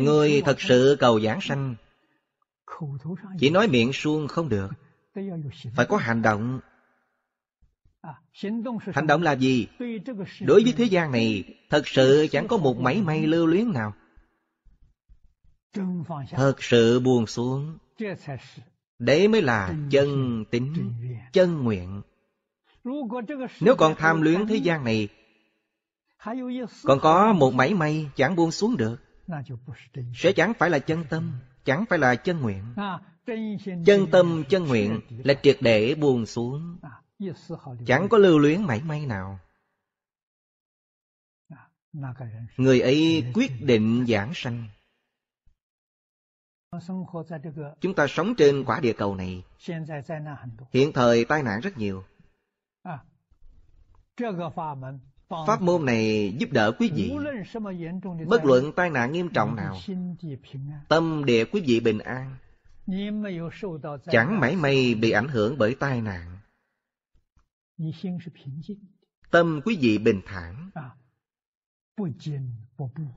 Người thật sự cầu giảng sanh Chỉ nói miệng suông không được Phải có hành động Hành động là gì? Đối với thế gian này Thật sự chẳng có một mảy may lưu luyến nào Thật sự buồn xuống Đấy mới là chân tính, chân nguyện Nếu còn tham luyến thế gian này Còn có một mảy may chẳng buông xuống được sẽ chẳng phải là chân tâm chẳng phải là chân nguyện chân tâm chân nguyện là triệt để buồn xuống chẳng có lưu luyến mảy may nào người ấy quyết định giảng sanh chúng ta sống trên quả địa cầu này hiện thời tai nạn rất nhiều Pháp môn này giúp đỡ quý vị Bất luận tai nạn nghiêm trọng nào Tâm địa quý vị bình an Chẳng mảy may bị ảnh hưởng bởi tai nạn Tâm quý vị bình thản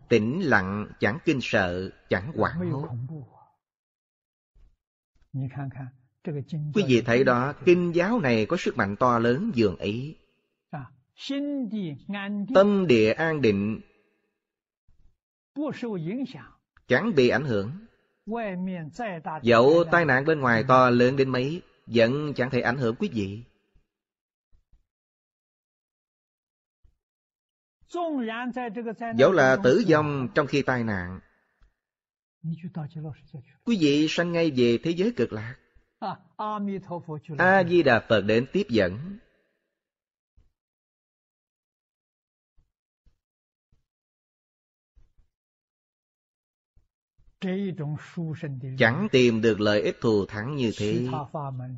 Tĩnh lặng chẳng kinh sợ Chẳng hoảng hốt Quý vị thấy đó Kinh giáo này có sức mạnh to lớn dường ý Tâm địa an định chẳng bị ảnh hưởng. Dẫu tai nạn bên ngoài to lớn đến mấy, vẫn chẳng thể ảnh hưởng quý vị. Dẫu là tử vong trong khi tai nạn, quý vị sanh ngay về thế giới cực lạc. A-di-đà Phật đến tiếp dẫn. chẳng tìm được lợi ích thù thắng như thế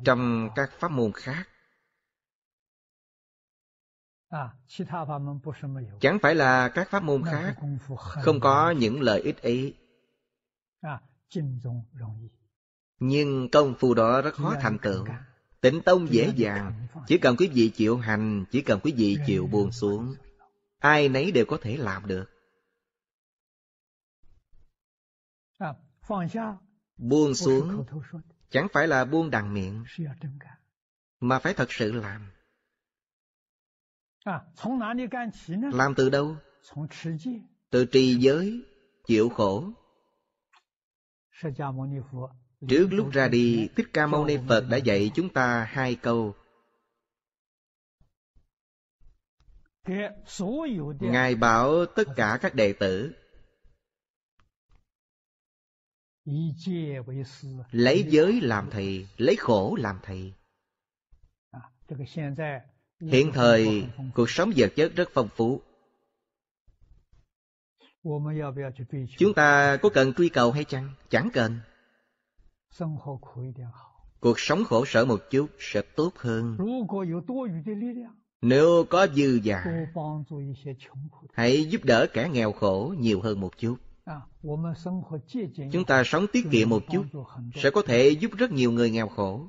trong các pháp môn khác à, chẳng phải là các pháp môn khác không có những lợi ích ấy à, nhưng công phu đó rất khó thành tựu tịnh tông dễ dàng chỉ cần quý vị chịu hành chỉ cần quý vị chịu buồn xuống ai nấy đều có thể làm được Buông xuống chẳng phải là buông đằng miệng, mà phải thật sự làm. Làm từ đâu? Từ trì giới, chịu khổ. Trước lúc ra đi, Thích Ca Mâu Ni Phật đã dạy chúng ta hai câu. Ngài bảo tất cả các đệ tử lấy giới làm thầy lấy khổ làm thầy hiện thời cuộc sống vật chất rất phong phú chúng ta có cần truy cầu hay chăng chẳng cần cuộc sống khổ sở một chút sẽ tốt hơn nếu có dư giả hãy giúp đỡ kẻ nghèo khổ nhiều hơn một chút Chúng ta sống tiết kiệm một chút sẽ có thể giúp rất nhiều người nghèo khổ.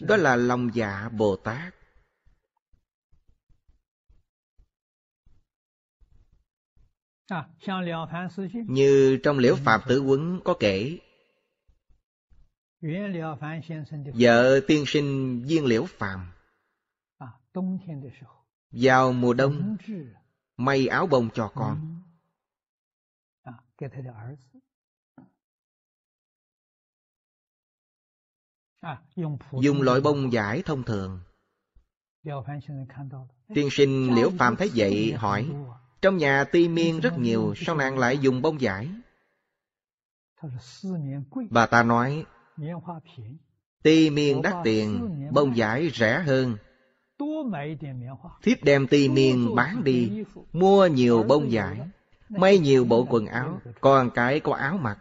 Đó là lòng dạ Bồ Tát. Như trong Liễu Phạm Tử Quấn có kể Vợ tiên sinh viên Liễu Phạm Vào mùa đông may áo bông cho con ừ. à, à, dùng loại bông giải thông thường tiên sinh liễu phàm thấy vậy hỏi à? trong nhà ti miên rất nhiều sao nàng lại dùng bông giải bà ta nói ti miên đắt tiền bông giải rẻ hơn Thiếp đem ti miên bán đi, mua nhiều bông vải, may nhiều bộ quần áo, còn cái có áo mặc.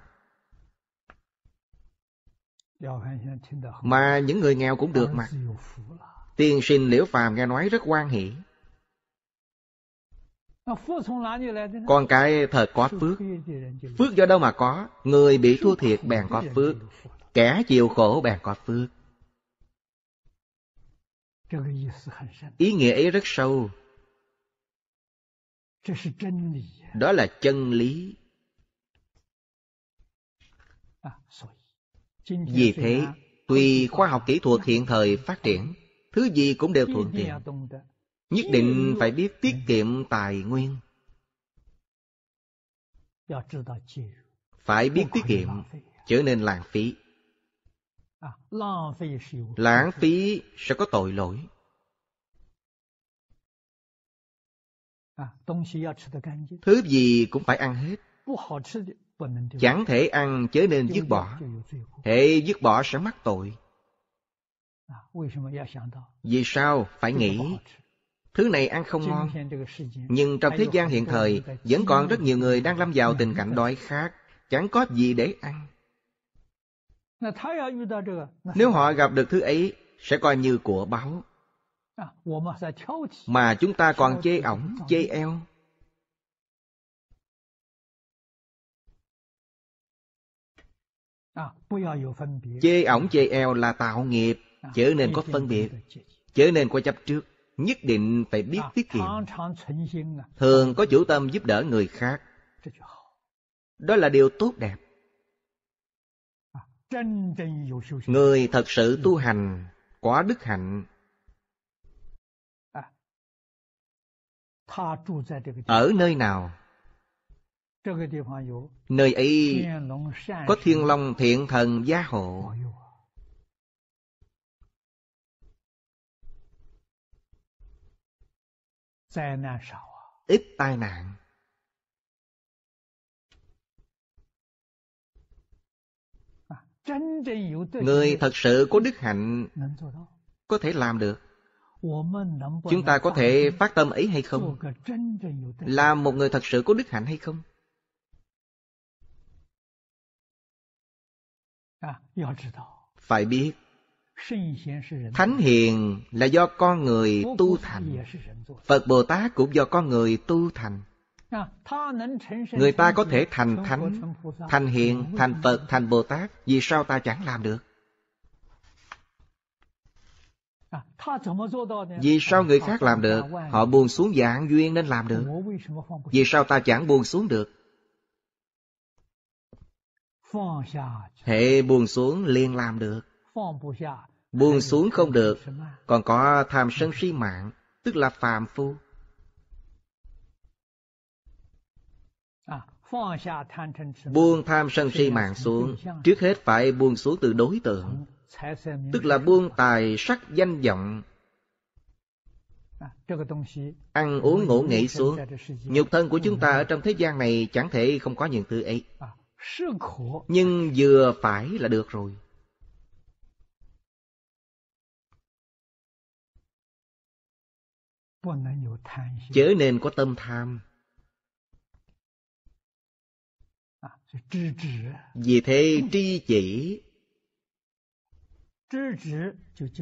Mà những người nghèo cũng được mặc. Tiên sinh Liễu Phàm nghe nói rất quan hỷ. Con cái thật có phước. Phước do đâu mà có, người bị thua thiệt bèn có phước, kẻ chịu khổ bèn có phước. Ý nghĩa ấy rất sâu. Đó là chân lý. Vì thế, tuy khoa học kỹ thuật hiện thời phát triển, thứ gì cũng đều thuận tiện. Nhất định phải biết tiết kiệm tài nguyên. Phải biết tiết kiệm, trở nên lãng phí. À, lãng phí sẽ có tội lỗi à, à, thứ gì cũng phải ăn hết chẳng thể ăn chớ nên dứt bỏ hệ dứt bỏ sẽ mắc tội vì sao phải nghĩ thứ này ăn không ngon nhưng trong thế gian hiện thời vẫn còn rất nhiều người đang lâm vào tình cảnh đói khát chẳng có gì để ăn À? Nếu họ gặp được thứ ấy, sẽ coi như của báo. À, mà chúng ta còn chê ổng, chê eo. À, chê ổng chê eo là tạo nghiệp, chớ nên có phân biệt, chớ nên có chấp trước. Nhất định phải biết tiết kiệm. Thường có chủ tâm giúp đỡ người khác. Đó là điều tốt đẹp. Người thật sự tu hành Quá đức hạnh à, Ở nơi nào Nơi ấy có thiên long thiện thần gia hộ Ít tai nạn người thật sự có đức hạnh có thể làm được chúng ta có thể phát tâm ấy hay không làm một người thật sự có đức hạnh hay không phải biết thánh hiền là do con người tu thành phật bồ tát cũng do con người tu thành Người ta có thể thành thánh, thành hiện, thành Phật, thành Bồ Tát. Vì sao ta chẳng làm được? À, vì sao người khác làm được? Họ buồn xuống dạng duyên nên làm được. Vì sao ta chẳng buồn xuống được? Hệ buồn xuống liền làm được. Buồn xuống không được, còn có tham sân si mạng, tức là phàm phu. Buông tham sân si mạng xuống, trước hết phải buông xuống từ đối tượng, tức là buông tài sắc danh vọng. À, Ăn uống ngủ nghỉ xuống, nhục thân của chúng ta ở trong thế gian này chẳng thể không có những thứ ấy. À, Nhưng vừa phải là được rồi. Chớ nên có tâm tham. Vì thế tri chỉ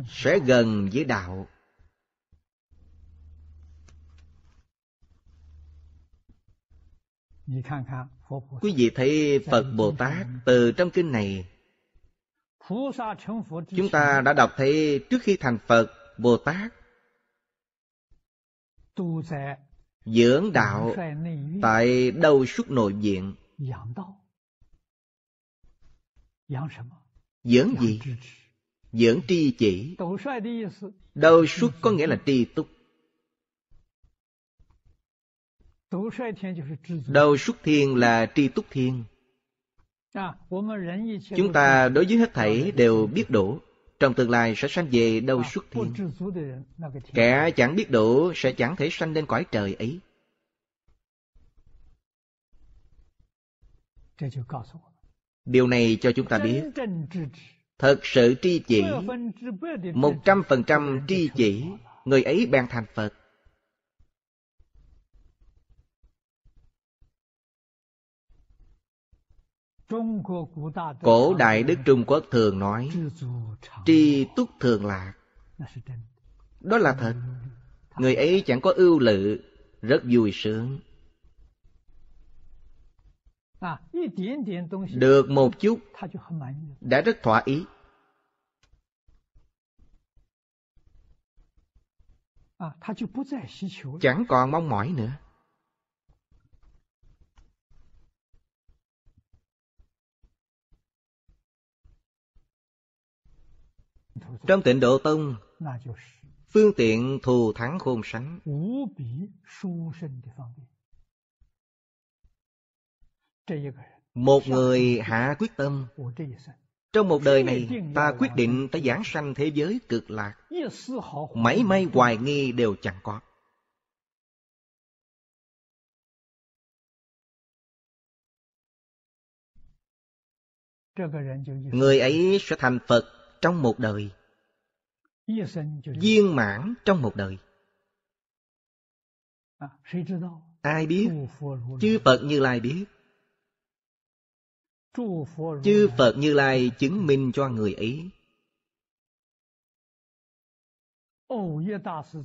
sẽ gần với đạo. Quý vị thấy Phật Bồ Tát từ trong kinh này Chúng ta đã đọc thấy trước khi thành Phật, Bồ Tát Dưỡng đạo tại đâu suốt nội viện Dưỡng gì? Dưỡng tri chỉ. Đầu xuất có nghĩa là tri túc. Đầu xuất thiên là tri túc thiên. Chúng ta đối với hết thảy đều biết đủ. Trong tương lai sẽ sanh về đâu xuất thiên. Kẻ chẳng biết đủ sẽ chẳng thể sanh lên cõi trời ấy. Điều này cho chúng ta biết, thật sự tri chỉ, một trăm phần trăm tri chỉ, người ấy bèn thành Phật. Cổ đại Đức Trung Quốc thường nói Tri túc thường lạc Đó là thật Người ấy chẳng có ưu lự Rất vui sướng được một chút đã rất thỏa ý chẳng còn mong mỏi nữa trong tịnh độ tông phương tiện thù thắng khôn sánh một người hạ quyết tâm Trong một đời này ta quyết định ta giảng sanh thế giới cực lạc Mảy may hoài nghi đều chẳng có Người ấy sẽ thành Phật trong một đời Viên mãn trong một đời Ai biết? Chư Phật như lai biết Chư Phật Như Lai chứng minh cho người ấy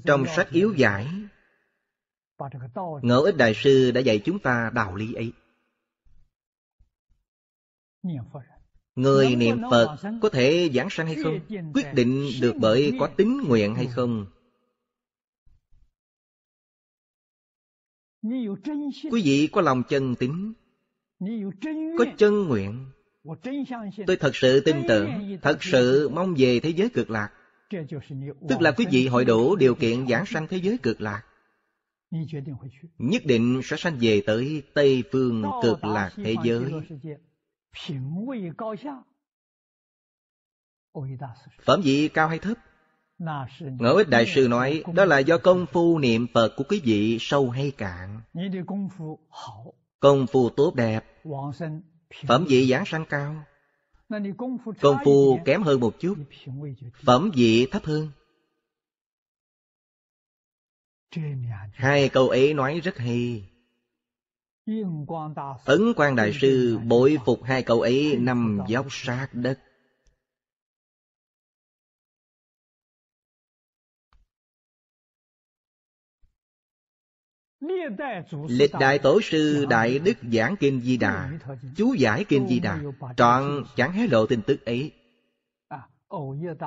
Trong sách yếu giải Ngẫu ích Đại Sư đã dạy chúng ta đạo lý ấy Người niệm Phật có thể giảng sanh hay không? Quyết định được bởi có tính nguyện hay không? Quý vị có lòng chân tính có chân nguyện tôi thật sự tin tưởng thật sự mong về thế giới cực lạc tức là quý vị hội đủ điều kiện giảng sanh thế giới cực lạc nhất định sẽ sanh về tới tây phương cực lạc thế giới phẩm vị cao hay thấp Ngẫu ích đại sư nói Đó là do công phu niệm Phật của quý vị sâu hay cạn Công phu tốt đẹp Phẩm vị giảng sanh cao Công phu kém hơn một chút Phẩm vị thấp hơn Hai câu ấy nói rất hay Ấn quan Đại Sư bội phục hai câu ấy nằm dốc sát đất Lịch đại tổ sư Đại Đức giảng Kinh Di Đà, chú giải Kinh Di Đà, trọn chẳng hé lộ tin tức ấy.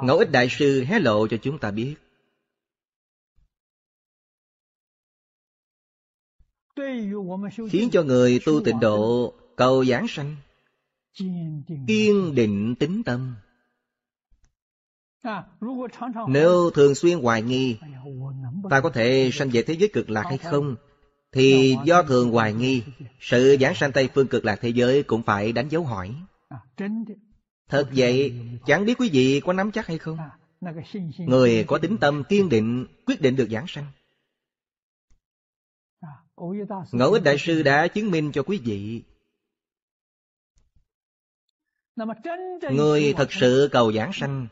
Ngẫu ích Đại sư hé lộ cho chúng ta biết. Khiến cho người tu tịnh độ cầu giảng sanh, kiên định tính tâm. À, Nếu thường xuyên hoài nghi Ta có thể sanh về thế giới cực lạc hay không Thì do thường hoài nghi Sự giảng sanh Tây phương cực lạc thế giới Cũng phải đánh dấu hỏi à, Thật vậy Chẳng biết quý vị có nắm chắc hay không à, Người có tính tâm kiên định Quyết định được giảng sanh Ngẫu ích đại sư đã chứng minh cho quý vị Người thật sự cầu giảng sanh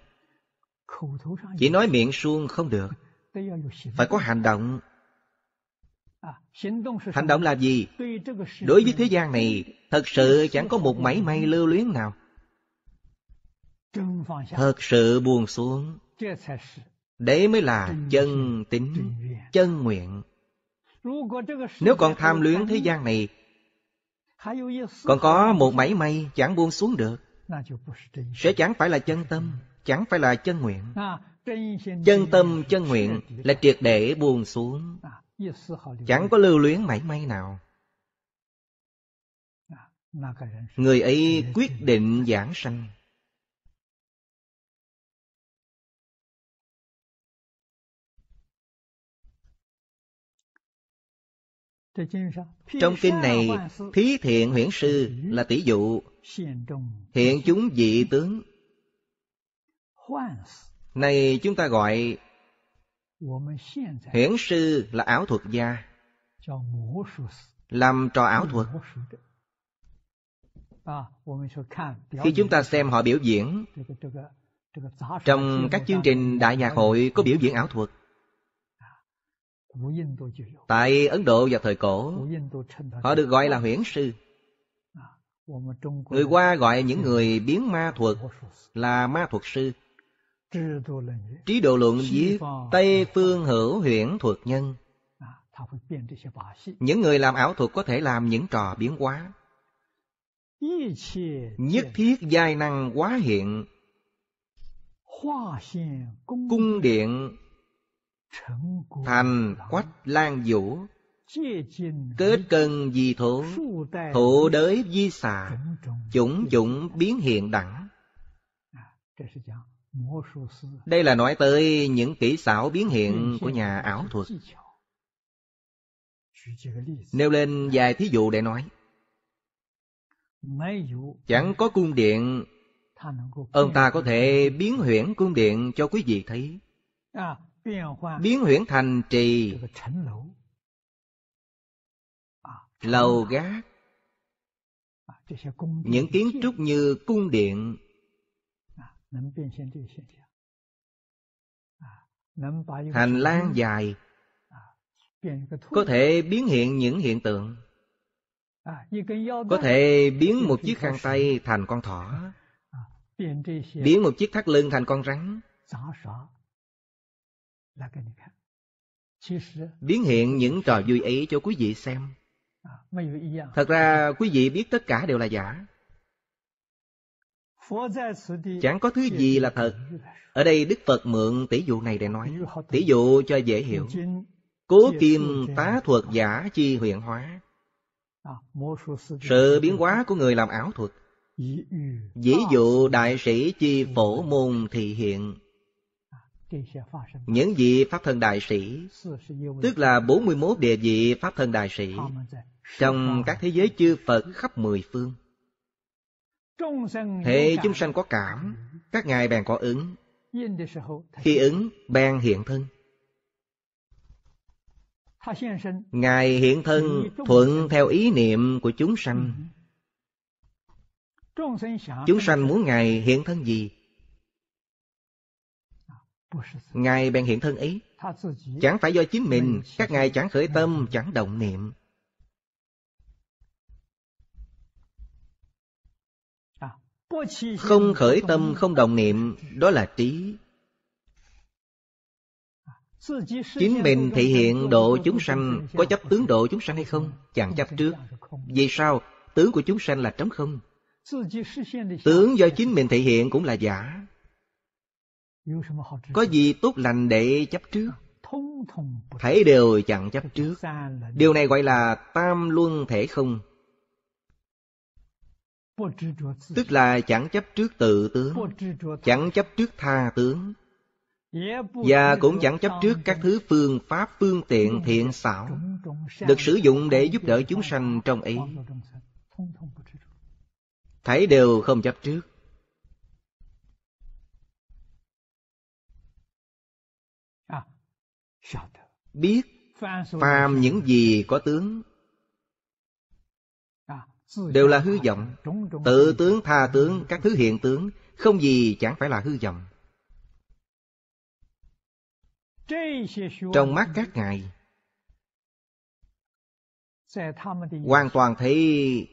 chỉ nói miệng suông không được Phải có hành động à, Hành động là gì? Đối với thế gian này Thật sự chẳng có một mảy may lưu luyến nào Thật sự buồn xuống Đấy mới là chân tính Chân nguyện Nếu còn tham luyến thế gian này Còn có một mảy may chẳng buông xuống được Sẽ chẳng phải là chân tâm chẳng phải là chân nguyện à, chân tâm chân nguyện là triệt để buông xuống à, chẳng có lưu luyến mảy may nào à, người ấy quyết định giảng sanh trong kinh này thí thiện huyễn sư là tỷ dụ hiện chúng dị tướng này chúng ta gọi Hiển sư là ảo thuật gia Làm trò ảo thuật Khi chúng ta xem họ biểu diễn Trong các chương trình đại nhạc hội có biểu diễn ảo thuật Tại Ấn Độ và thời cổ Họ được gọi là huyễn sư Người qua gọi những người biến ma thuật là ma thuật sư Trí độ luận viết Tây Phương Hữu Huyễn Thuật Nhân Những người làm ảo thuật có thể làm những trò biến hóa Nhất thiết giai năng quá hiện Cung điện Thành quách lan vũ Kết cân di thổ Thổ đới di xà Chủng chủng biến hiện đẳng đây là nói tới những kỹ xảo biến hiện của nhà ảo thuật. Nêu lên vài thí dụ để nói. Chẳng có cung điện, ông ta có thể biến huyễn cung điện cho quý vị thấy. À, biến huyễn thành trì, à, lầu gác, à, những kiến trúc như cung điện hành lang dài có thể biến hiện những hiện tượng có thể biến một chiếc khăn tay thành con thỏ biến một chiếc thắt lưng thành con rắn biến hiện những trò vui ấy cho quý vị xem thật ra quý vị biết tất cả đều là giả Chẳng có thứ gì là thật. Ở đây Đức Phật mượn tỷ dụ này để nói. Tỷ dụ cho dễ hiểu. Cố kim tá thuật giả chi huyện hóa. Sự biến hóa của người làm ảo thuật. ví dụ đại sĩ chi phổ môn thị hiện. Những vị Pháp Thân Đại Sĩ Tức là 41 địa vị Pháp Thân Đại Sĩ Trong các thế giới chư Phật khắp mười phương Thế chúng sanh có cảm, các ngài bèn có ứng. Khi ứng, bèn hiện thân. Ngài hiện thân thuận theo ý niệm của chúng sanh. Ừ. Chúng sanh muốn Ngài hiện thân gì? À, ngài bèn hiện thân ý. Chẳng phải do chính mình, các Ngài chẳng khởi ừ. tâm, chẳng động niệm. Không khởi tâm, không đồng niệm, đó là trí. Chính mình thể hiện độ chúng sanh Có chấp tướng độ chúng sanh hay không? Chẳng chấp trước Vì sao? Tướng của chúng sanh là trống không Tướng do chính mình thể hiện cũng là giả Có gì tốt lành để chấp trước Thấy đều chẳng chấp trước Điều này gọi là tam luân thể không tức là chẳng chấp trước tự tướng chẳng chấp trước tha tướng và cũng chẳng chấp trước các thứ phương pháp phương tiện thiện xảo được sử dụng để giúp đỡ chúng sanh trong ý thấy đều không chấp trước biết phàm những gì có tướng đều là hư vọng tự tướng tha tướng các thứ hiện tướng không gì chẳng phải là hư vọng trong mắt các ngài hoàn toàn thấy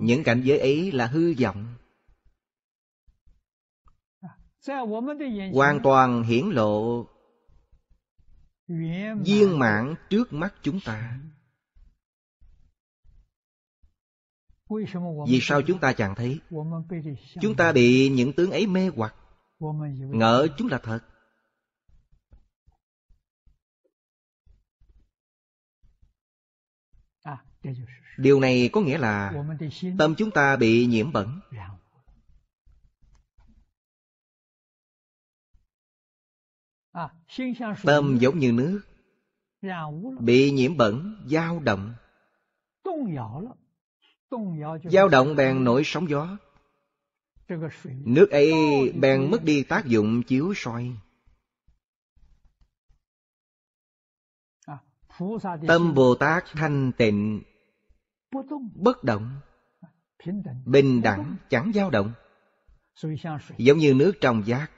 những cảnh giới ấy là hư vọng hoàn toàn hiển lộ viên mãn trước mắt chúng ta vì sao chúng ta chẳng thấy chúng ta bị những tướng ấy mê hoặc ngỡ chúng là thật à, điều này có nghĩa là tâm chúng ta bị nhiễm bẩn à, tâm giống như nước bị nhiễm bẩn dao động dao động bèn nổi sóng gió nước ấy bèn mất đi tác dụng chiếu soi à, tâm bồ tát thanh tịnh bất động à, bình đẳng chẳng dao động giống như nước trong giác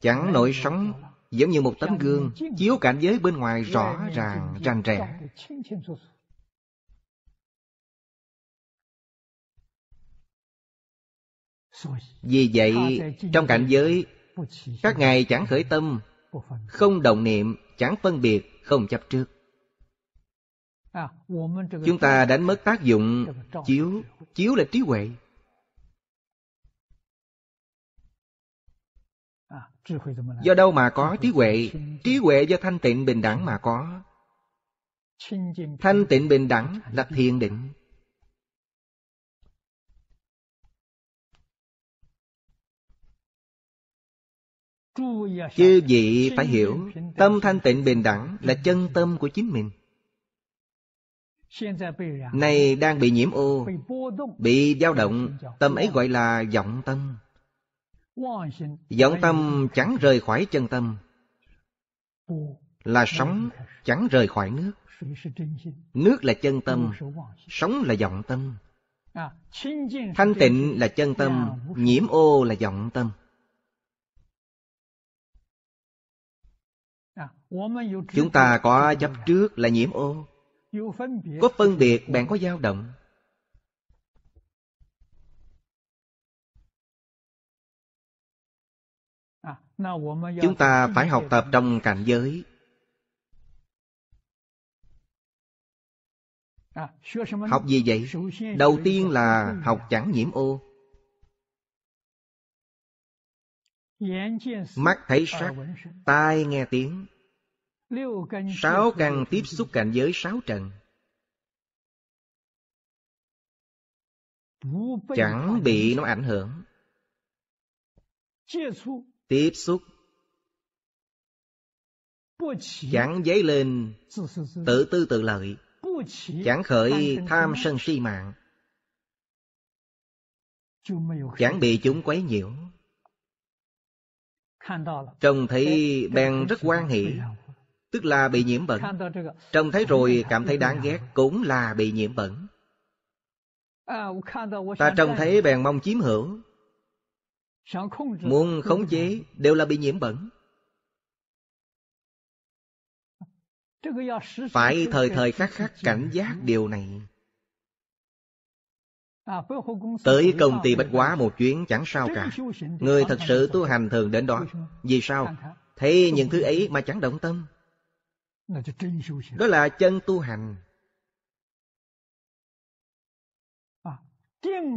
chẳng nổi sóng giống như một tấm gương chiếu cảnh giới bên ngoài rõ ràng rành rẽ Vì vậy, trong cảnh giới, các ngài chẳng khởi tâm, không đồng niệm, chẳng phân biệt, không chấp trước. À, Chúng ta đánh mất tác dụng chiếu, chiếu là trí huệ. À, do đâu mà có trí huệ? Trí huệ do thanh tịnh bình đẳng mà có. Thanh tịnh bình đẳng là thiền định. Chư vị phải hiểu Tâm thanh tịnh bình đẳng là chân tâm của chính mình Này đang bị nhiễm ô Bị dao động Tâm ấy gọi là vọng tâm Vọng tâm chẳng rời khỏi chân tâm Là sóng chẳng rời khỏi nước Nước là chân tâm Sóng là vọng tâm Thanh tịnh là chân tâm Nhiễm ô là vọng tâm Chúng ta có chấp trước là nhiễm ô Có phân biệt bạn có dao động Chúng ta phải học tập trong cảnh giới Học gì vậy? Đầu tiên là học chẳng nhiễm ô Mắt thấy sắc, tai nghe tiếng Sáu căn tiếp xúc cảnh giới sáu trần Chẳng bị nó ảnh hưởng Tiếp xúc Chẳng dấy lên tự tư tự lợi Chẳng khởi tham sân si mạng Chẳng bị chúng quấy nhiễu Trông thấy bèn rất quan hệ tức là bị nhiễm bẩn trông thấy rồi cảm thấy đáng ghét cũng là bị nhiễm bẩn ta trông thấy bèn mong chiếm hữu muốn khống chế đều là bị nhiễm bẩn phải thời thời khắc khắc cảnh giác điều này tới công ty bách quá một chuyến chẳng sao cả người thật sự tu hành thường đến đó vì sao thấy những thứ ấy mà chẳng động tâm đó là chân tu hành à,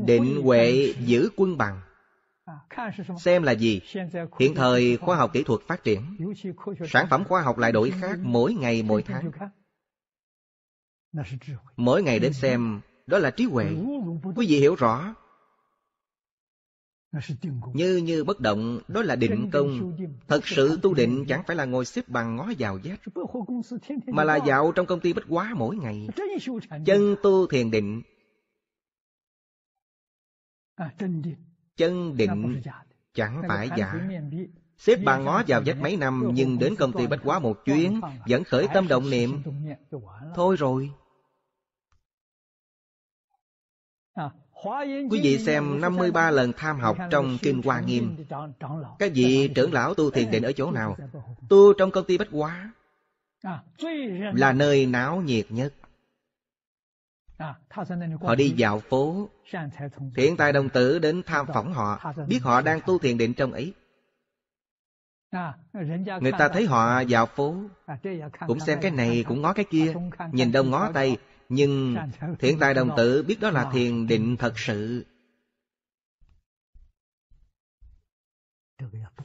định huệ giữ quân bằng à, xem là gì hiện thời khoa học kỹ thuật phát triển sản phẩm khoa học lại đổi khác mỗi ngày mỗi tháng mỗi ngày đến xem đó là trí huệ quý vị hiểu rõ như như bất động, đó là định công. Thật sự tu định chẳng phải là ngồi xếp bằng ngó vào vách, mà là dạo trong công ty bất quá mỗi ngày. Chân tu thiền định. À, chân định chẳng phải giả. Xếp bằng ngó vào vách mấy năm, nhưng đến công ty bất quá một chuyến, vẫn khởi tâm động niệm. Thôi rồi. À, Quý vị xem 53 lần tham học trong Kinh Hoa Nghiêm. Các vị trưởng lão tu thiền định ở chỗ nào? Tu trong công ty Bách Hóa là nơi náo nhiệt nhất. Họ đi dạo phố Thiện tài đồng tử đến tham phỏng họ Biết họ đang tu thiền định trong ấy Người ta thấy họ dạo phố Cũng xem cái này cũng ngó cái kia Nhìn đông ngó tay nhưng thiện tài đồng tử biết đó là thiền định thật sự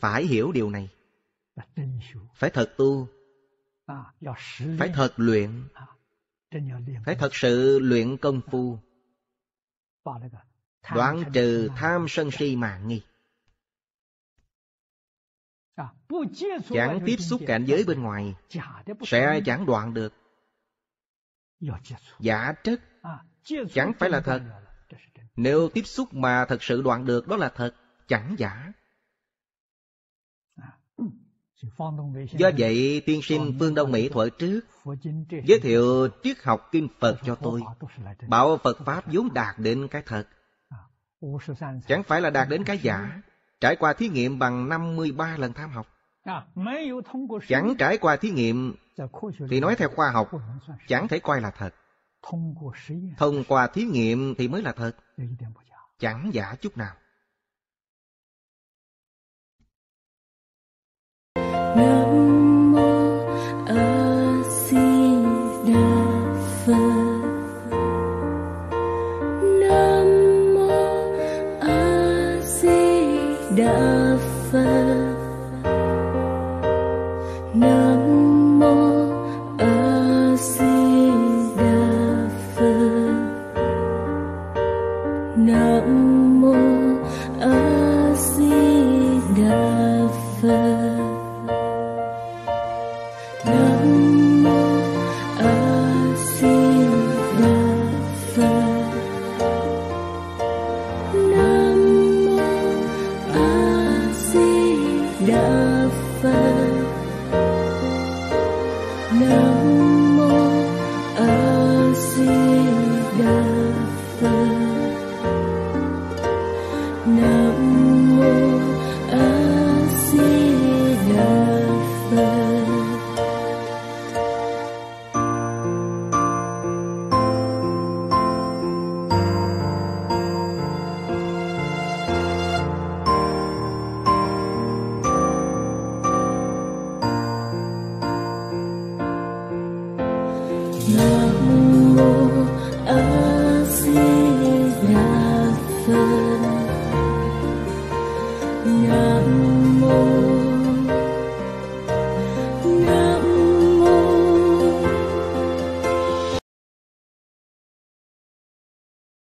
phải hiểu điều này phải thật tu phải thật luyện phải thật sự luyện công phu đoán trừ tham sân si mà nghi chẳng tiếp xúc cảnh giới bên ngoài sẽ chẳng đoạn được giả trất chẳng phải là thật nếu tiếp xúc mà thật sự đoạn được đó là thật chẳng giả à, ừ. do vậy tiên sinh phương đông mỹ thuở trước giới thiệu triết học kinh phật cho tôi bảo phật pháp vốn đạt đến cái thật à, chẳng phải là đạt đến cái giả trải qua thí nghiệm bằng 53 lần tham học chẳng trải qua thí nghiệm thì nói theo khoa học chẳng thể coi là thật thông qua thí nghiệm thì mới là thật chẳng giả chút nào Nam Namo Asih